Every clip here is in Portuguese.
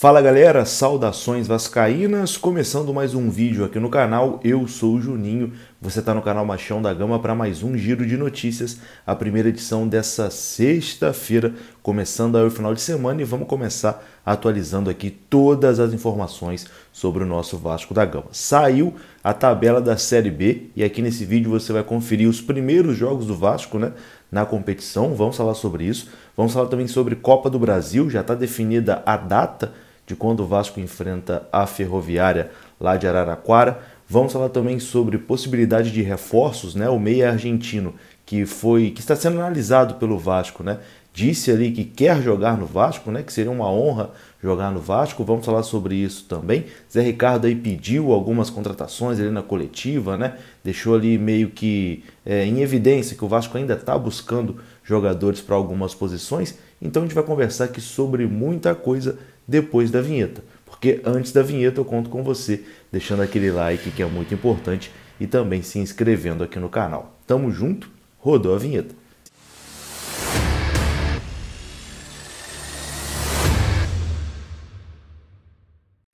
Fala galera, saudações vascaínas, começando mais um vídeo aqui no canal, eu sou o Juninho, você está no canal Machão da Gama para mais um Giro de Notícias, a primeira edição dessa sexta-feira, começando aí o final de semana e vamos começar atualizando aqui todas as informações sobre o nosso Vasco da Gama. Saiu a tabela da Série B e aqui nesse vídeo você vai conferir os primeiros jogos do Vasco, né? na competição. Vamos falar sobre isso. Vamos falar também sobre Copa do Brasil. Já está definida a data de quando o Vasco enfrenta a Ferroviária lá de Araraquara. Vamos falar também sobre possibilidade de reforços, né? O meia argentino que foi que está sendo analisado pelo Vasco, né? Disse ali que quer jogar no Vasco, né? Que seria uma honra jogar no Vasco. Vamos falar sobre isso também. Zé Ricardo aí pediu algumas contratações ali na coletiva, né? Deixou ali meio que é, em evidência que o Vasco ainda está buscando jogadores para algumas posições então a gente vai conversar aqui sobre muita coisa depois da vinheta. Porque antes da vinheta eu conto com você deixando aquele like que é muito importante e também se inscrevendo aqui no canal. Tamo junto, rodou a vinheta.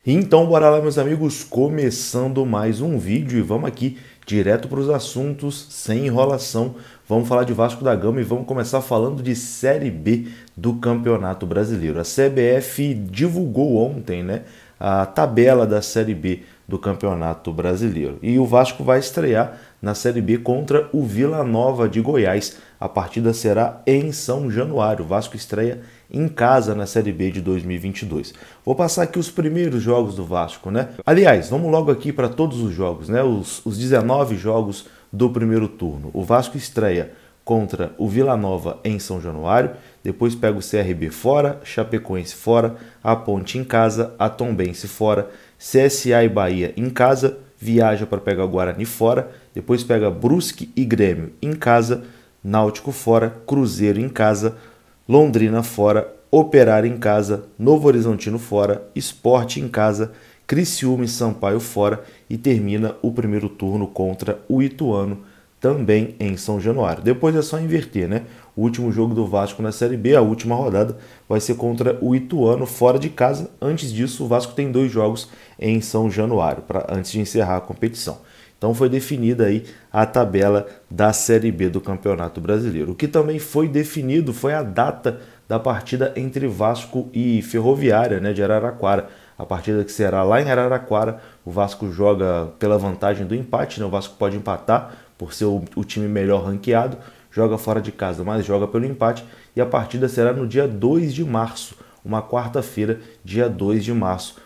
Então bora lá meus amigos, começando mais um vídeo e vamos aqui direto para os assuntos, sem enrolação. Vamos falar de Vasco da Gama e vamos começar falando de Série B do Campeonato Brasileiro. A CBF divulgou ontem né, a tabela da Série B do Campeonato Brasileiro e o Vasco vai estrear na Série B contra o Vila Nova de Goiás. A partida será em São Januário. Vasco estreia em casa na Série B de 2022. Vou passar aqui os primeiros jogos do Vasco, né? Aliás, vamos logo aqui para todos os jogos, né? Os, os 19 jogos do primeiro turno. O Vasco estreia contra o Vila Nova em São Januário, depois pega o CRB fora, Chapecoense fora, a Ponte em casa, a Tombense fora, CSA e Bahia em casa, viaja para pegar o Guarani fora, depois pega Brusque e Grêmio em casa, Náutico fora, Cruzeiro em casa, Londrina fora, Operário em casa, Novo Horizontino fora, Esporte em casa, Criciúma e Sampaio fora e termina o primeiro turno contra o Ituano também em São Januário. Depois é só inverter, né? O último jogo do Vasco na Série B, a última rodada, vai ser contra o Ituano fora de casa. Antes disso, o Vasco tem dois jogos em São Januário, para antes de encerrar a competição. Então foi definida aí a tabela da Série B do Campeonato Brasileiro. O que também foi definido foi a data da partida entre Vasco e Ferroviária né, de Araraquara. A partida que será lá em Araraquara, o Vasco joga pela vantagem do empate, né? o Vasco pode empatar, por ser o, time melhor ranqueado, joga fora de casa, mas joga pelo empate e a partida será no dia 2 de março, uma quarta-feira, dia 2 de março.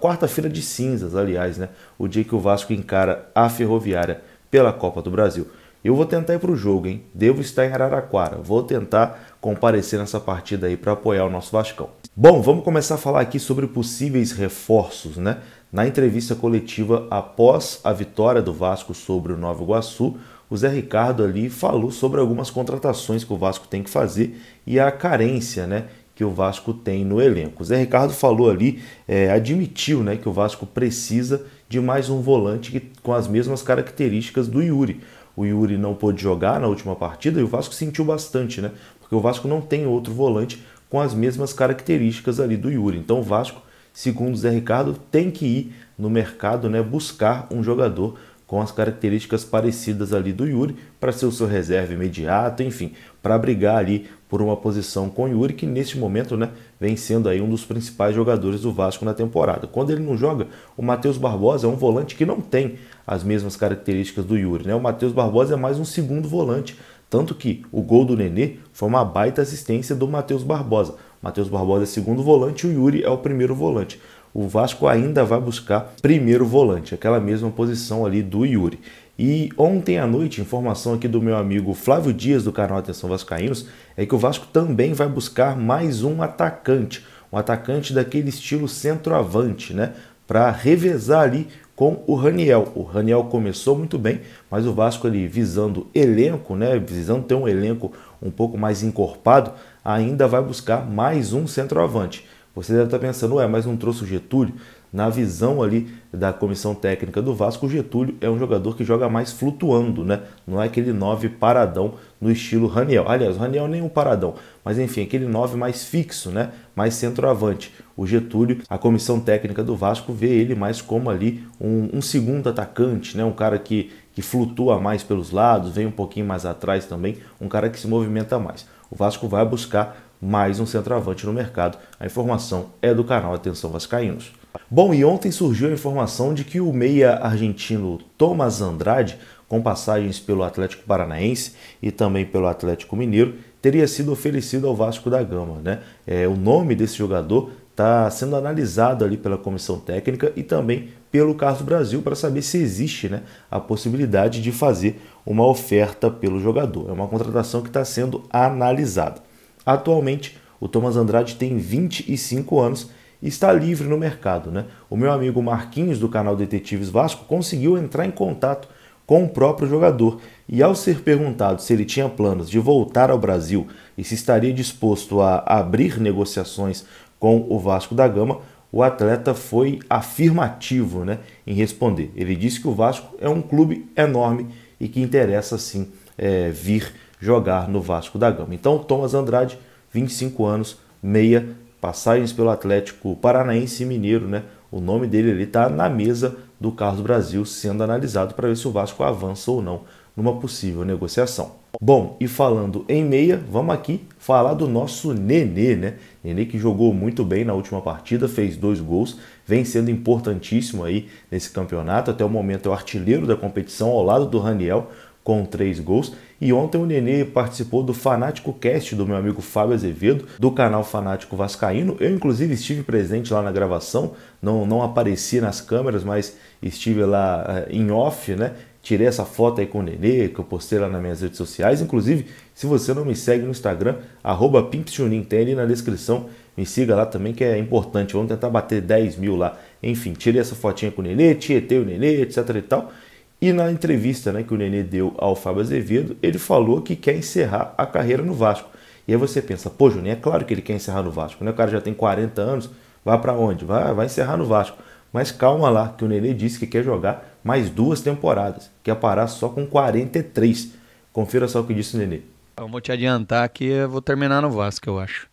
Quarta-feira de cinzas, aliás, né? O dia que o Vasco encara a Ferroviária pela Copa do Brasil. Eu vou tentar ir para o jogo, hein? Devo estar em Araraquara. Vou tentar comparecer nessa partida aí para apoiar o nosso Vascão. Bom, vamos começar a falar aqui sobre possíveis reforços, né? Na entrevista coletiva após a vitória do Vasco sobre o Nova Iguaçu, o Zé Ricardo ali falou sobre algumas contratações que o Vasco tem que fazer e a carência né, que o Vasco tem no elenco. O Zé Ricardo falou ali, é, admitiu né, que o Vasco precisa de mais um volante que, com as mesmas características do Yuri. O Yuri não pôde jogar na última partida e o Vasco sentiu bastante, né? Porque o Vasco não tem outro volante com as mesmas características ali do Yuri. Então o Vasco segundo Zé Ricardo, tem que ir no mercado né, buscar um jogador com as características parecidas ali do Yuri para ser o seu reserva imediato, enfim, para brigar ali por uma posição com o Yuri que neste momento, né, vem sendo aí um dos principais jogadores do Vasco na temporada. Quando ele não joga, o Matheus Barbosa é um volante que não tem as mesmas características do Yuri, né? O Matheus Barbosa é mais um segundo volante, tanto que o gol do Nenê foi uma baita assistência do Matheus Barbosa. Matheus Barbosa é segundo volante e o Yuri é o primeiro volante. O Vasco ainda vai buscar primeiro volante, aquela mesma posição ali do Yuri. E ontem à noite, informação aqui do meu amigo Flávio Dias, do canal Atenção Vascaínos, é que o Vasco também vai buscar mais um atacante, um atacante daquele estilo centroavante, né? Para revezar ali com o Raniel. O Raniel começou muito bem, mas o Vasco ali visando elenco, né? Visando ter um elenco um pouco mais encorpado, ainda vai buscar mais um centroavante. Você deve estar pensando, ué, mas não trouxe o Getúlio? Na visão ali da comissão técnica do Vasco, o Getúlio é um jogador que joga mais flutuando, né? Não é aquele 9 paradão no estilo Raniel. Aliás, o Raniel é nem um paradão, mas enfim, é aquele 9 mais fixo, né? Mais centroavante. O Getúlio, a comissão técnica do Vasco vê ele mais como ali um, um segundo atacante, né? Um cara que, que flutua mais pelos lados, vem um pouquinho mais atrás também, um cara que se movimenta mais. O Vasco vai buscar mais um centroavante no mercado. A informação é do canal Atenção Vascaínos. Bom, e ontem surgiu a informação de que o meia argentino Thomas Andrade, com passagens pelo Atlético Paranaense e também pelo Atlético Mineiro, teria sido oferecido ao Vasco da Gama. Né? É, o nome desse jogador está sendo analisado ali pela comissão técnica e também pelo Carlos Brasil para saber se existe né, a possibilidade de fazer uma oferta pelo jogador. É uma contratação que está sendo analisada. Atualmente, o Thomas Andrade tem 25 anos e está livre no mercado. Né? O meu amigo Marquinhos, do canal Detetives Vasco, conseguiu entrar em contato com o próprio jogador e, ao ser perguntado se ele tinha planos de voltar ao Brasil e se estaria disposto a abrir negociações com o Vasco da Gama, o atleta foi afirmativo né, em responder. Ele disse que o Vasco é um clube enorme e que interessa sim é, vir jogar no Vasco da Gama. Então, Thomas Andrade, 25 anos, meia, passagens pelo Atlético Paranaense e Mineiro, né? O nome dele está na mesa do Carlos Brasil sendo analisado para ver se o Vasco avança ou não numa possível negociação. Bom, e falando em meia, vamos aqui falar do nosso Nenê, né? Nenê que jogou muito bem na última partida, fez dois gols, vem sendo importantíssimo aí nesse campeonato. Até o momento é o artilheiro da competição ao lado do Raniel, com três gols. E ontem o Nenê participou do Fanático Cast do meu amigo Fábio Azevedo, do canal Fanático Vascaíno. Eu, inclusive, estive presente lá na gravação, não, não apareci nas câmeras, mas estive lá uh, em off, né? tirei essa foto aí com o Nenê, que eu postei lá nas minhas redes sociais. Inclusive, se você não me segue no Instagram, arroba pimpchunin, tem ali na descrição. Me siga lá também, que é importante. Vamos tentar bater 10 mil lá. Enfim, tirei essa fotinha com o Nenê, tietei o Nenê, etc e tal. E na entrevista né, que o Nenê deu ao Fábio Azevedo, ele falou que quer encerrar a carreira no Vasco. E aí você pensa, pô, Juninho, é claro que ele quer encerrar no Vasco, né? O cara já tem 40 anos, vai para onde? Vai, vai encerrar no Vasco. Mas calma lá, que o Nenê disse que quer jogar mais duas temporadas, quer é parar só com 43. Confira só o que disse o Nenê. Eu vou te adiantar que eu vou terminar no Vasco, eu acho.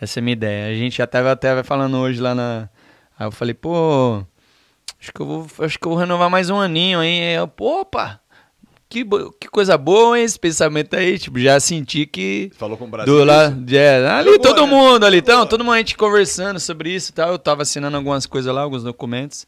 Essa é a minha ideia. A gente já tava até falando hoje lá na. Aí eu falei, pô, acho que eu vou, acho que eu vou renovar mais um aninho aí. Aí eu, pô, opa, que, que coisa boa hein, esse pensamento aí, tipo, já senti que... Falou com o Brasil. Do lá, é, ali todo né? mundo, ali, então, todo mundo a gente conversando sobre isso e tal, eu tava assinando algumas coisas lá, alguns documentos,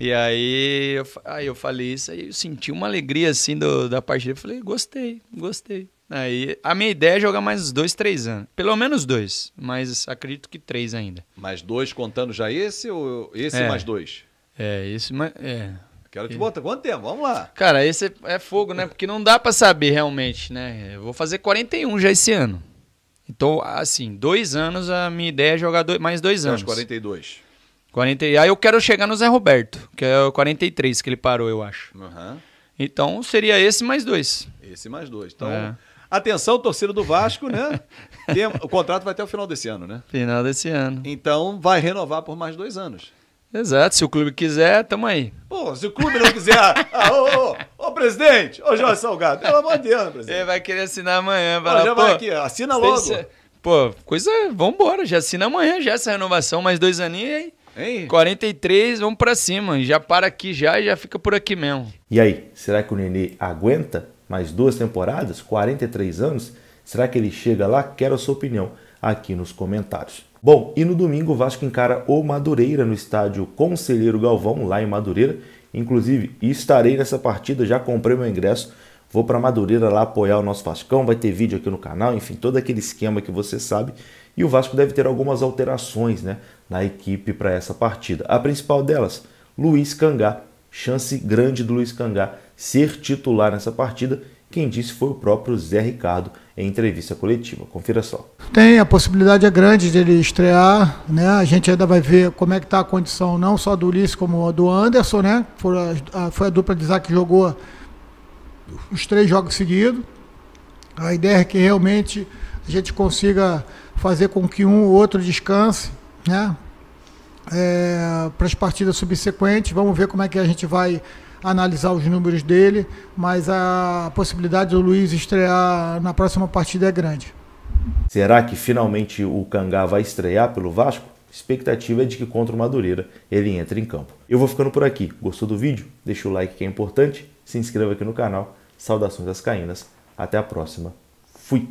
e aí eu, aí eu falei isso, aí eu senti uma alegria, assim, do, da partida, eu falei, gostei, gostei. Aí, a minha ideia é jogar mais dois, três anos. Pelo menos dois, mas acredito que três ainda. Mais dois contando já esse ou esse é, mais dois? É, esse mais... É, Quero te botar. Quanto tempo? Vamos lá. Cara, esse é fogo, né? Porque não dá para saber realmente, né? Eu vou fazer 41 já esse ano. Então, assim, dois anos, a minha ideia é jogar dois, mais dois anos. Aos 42. 40, aí eu quero chegar no Zé Roberto, que é o 43 que ele parou, eu acho. Uhum. Então seria esse mais dois. Esse mais dois. Então, é. atenção, torcida do Vasco, né? Tem, o contrato vai até o final desse ano, né? Final desse ano. Então vai renovar por mais dois anos. Exato, se o clube quiser, tamo aí. Pô, se o clube não quiser. Ah, ah, ô, ô, ô, presidente, ô Jorge Salgado, pelo amor de Deus, presidente. Ele vai querer assinar amanhã, vai lá, já vai aqui, assina logo. Pô, coisa. Vambora, já assina amanhã já essa renovação, mais dois aninhos aí. Hein? 43, vamos para cima. Já para aqui já e já fica por aqui mesmo. E aí, será que o Nenê aguenta mais duas temporadas, 43 anos? Será que ele chega lá? Quero a sua opinião aqui nos comentários. Bom, e no domingo o Vasco encara o Madureira no estádio Conselheiro Galvão, lá em Madureira. Inclusive, estarei nessa partida, já comprei meu ingresso. Vou para Madureira lá apoiar o nosso Vascão, vai ter vídeo aqui no canal, enfim, todo aquele esquema que você sabe. E o Vasco deve ter algumas alterações né, na equipe para essa partida. A principal delas, Luiz Cangá. Chance grande do Luiz Cangá ser titular nessa partida. Quem disse foi o próprio Zé Ricardo em entrevista coletiva. Confira só. Tem, a possibilidade é grande de ele estrear, né? A gente ainda vai ver como é que está a condição não só do Ulisses como do Anderson, né? Foi a, foi a dupla de Isaac que jogou os três jogos seguidos. A ideia é que realmente a gente consiga fazer com que um ou outro descanse, né? É, para as partidas subsequentes, vamos ver como é que a gente vai analisar os números dele, mas a possibilidade do Luiz estrear na próxima partida é grande. Será que finalmente o Cangá vai estrear pelo Vasco? Expectativa é de que contra o Madureira ele entre em campo. Eu vou ficando por aqui. Gostou do vídeo? Deixa o like que é importante. Se inscreva aqui no canal. Saudações das Caínas. Até a próxima. Fui!